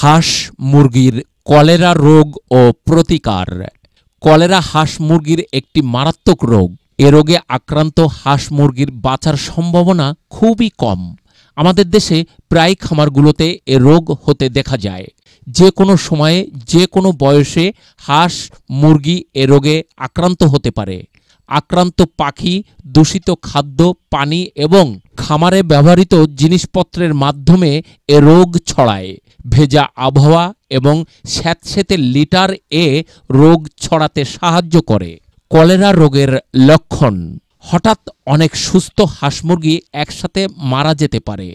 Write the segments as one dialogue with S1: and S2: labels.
S1: হাঁস মুরগির কলেরা রোগ ও প্রতিকার কলেরা হাঁস মুরগির একটি মারাত্মক রোগ এ রোগে আক্রান্ত হাঁস মুরগির বাঁচার সম্ভাবনা খুবই কম আমাদের দেশে প্রায় খামারগুলোতে এ রোগ হতে দেখা যায় যে কোনো সময়ে যে কোনো বয়সে হাঁস মুরগি এ রোগে আক্রান্ত হতে পারে আক্রান্ত পাখি দূষিত খাদ্য পানি এবং খামারে ব্যবহৃত জিনিসপত্রের মাধ্যমে এ রোগ ছড়ায় ভেজা আবহাওয়া এবং স্যাঁতস্যাঁতে লিটার এ রোগ ছড়াতে সাহায্য করে কলেরা রোগের লক্ষণ হঠাৎ অনেক সুস্থ হাঁস মুরগি একসাথে মারা যেতে পারে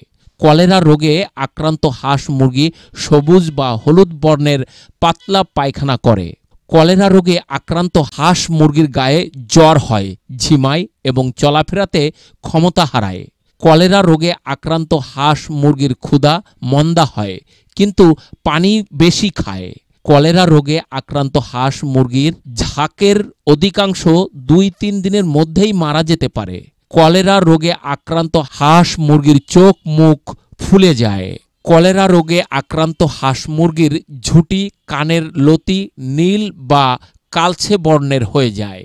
S1: কলেরা রোগে আক্রান্ত হাঁস মুরগি সবুজ বা হলুদ বর্ণের পাতলা পায়খানা করে কলেরা রোগে আক্রান্ত হাঁস মুরগির গায়ে জ্বর হয় ঝিমায় এবং চলাফেরাতে ক্ষমতা হারায় কলেরা রোগে আক্রান্ত হাঁস মুরগির ক্ষুধা মন্দা হয় কিন্তু পানি বেশি খায় কলেরা রোগে আক্রান্ত হাঁস মুরগির ঝাঁকের অধিকাংশ দুই তিন দিনের মধ্যেই মারা যেতে পারে কলেরা রোগে আক্রান্ত হাঁস মুরগির চোখ মুখ ফুলে যায় কলেরা রোগে আক্রান্ত হাঁস মুরগির ঝুঁটি কানের লতি নীল বা কালছে বর্ণের হয়ে যায়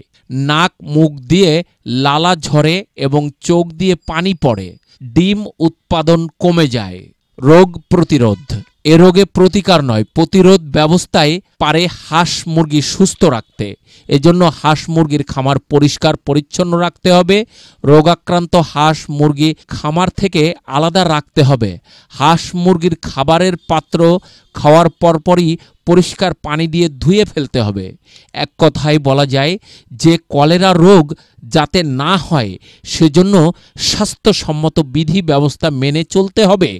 S1: নাক মুখ দিয়ে লালা ঝরে এবং চোখ দিয়ে পানি পড়ে ডিম উৎপাদন কমে যায় রোগ প্রতিরোধ এ রোগে প্রতিকার নয় প্রতিরোধ ব্যবস্থায় পারে হাঁস মুরগি সুস্থ রাখতে এজন্য হাঁস মুরগির খামার পরিষ্কার পরিচ্ছন্ন রাখতে হবে রোগাক্রান্ত হাঁস মুরগি খামার থেকে আলাদা রাখতে হবে হাঁস মুরগির খাবারের পাত্র খাওয়ার পরপরই পরিষ্কার পানি দিয়ে ধুয়ে ফেলতে হবে এক কথায় বলা যায় যে কলেরা রোগ যাতে না হয় সেজন্য স্বাস্থ্যসম্মত বিধি ব্যবস্থা মেনে চলতে হবে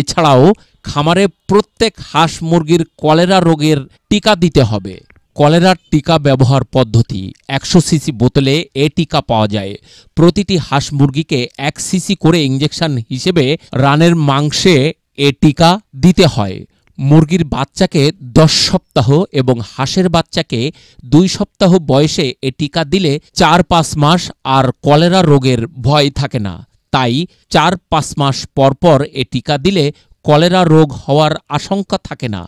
S1: এছাড়াও খামারে প্রত্যেক হাঁস মুরগির কলেরা রোগের টিকা দিতে হবে কলেরার টিকা ব্যবহার পদ্ধতি একশো সিসি বোতলে এ টিকা পাওয়া যায় প্রতিটি হাঁস মুরগিকে এক সিসি করে ইঞ্জেকশন হিসেবে রানের মাংসে এ টিকা দিতে হয় মুরগির বাচ্চাকে দশ সপ্তাহ এবং হাঁসের বাচ্চাকে দুই সপ্তাহ বয়সে এ টিকা দিলে চার পাঁচ মাস আর কলেরা রোগের ভয় থাকে না তাই চার পাঁচ মাস পরপর এ টিকা দিলে কলেরা রোগ হওয়ার আশঙ্কা থাকে না